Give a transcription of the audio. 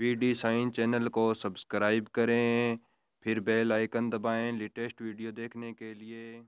VD science channel को subscribe करें फिर बेल आइकन दबाएं लेटेस्ट वीडियो देखने के लिए